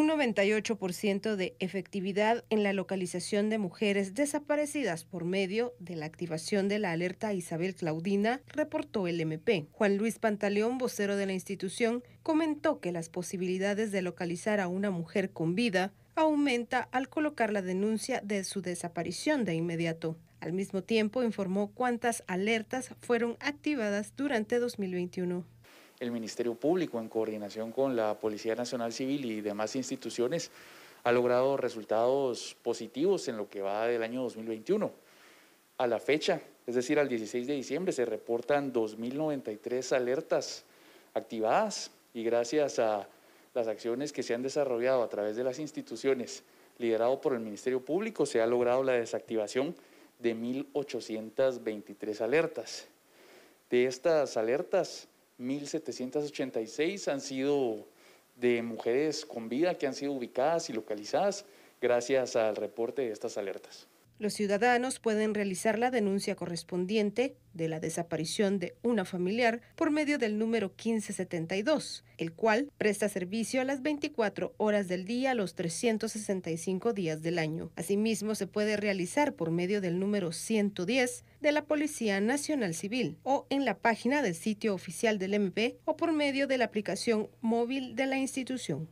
un 98% de efectividad en la localización de mujeres desaparecidas por medio de la activación de la alerta Isabel Claudina, reportó el MP. Juan Luis Pantaleón, vocero de la institución, comentó que las posibilidades de localizar a una mujer con vida aumenta al colocar la denuncia de su desaparición de inmediato. Al mismo tiempo informó cuántas alertas fueron activadas durante 2021 el Ministerio Público, en coordinación con la Policía Nacional Civil y demás instituciones, ha logrado resultados positivos en lo que va del año 2021. A la fecha, es decir, al 16 de diciembre, se reportan 2.093 alertas activadas y gracias a las acciones que se han desarrollado a través de las instituciones, liderado por el Ministerio Público, se ha logrado la desactivación de 1.823 alertas. De estas alertas, 1.786 han sido de mujeres con vida que han sido ubicadas y localizadas gracias al reporte de estas alertas. Los ciudadanos pueden realizar la denuncia correspondiente de la desaparición de una familiar por medio del número 1572, el cual presta servicio a las 24 horas del día los 365 días del año. Asimismo, se puede realizar por medio del número 110 de la Policía Nacional Civil o en la página del sitio oficial del MP o por medio de la aplicación móvil de la institución.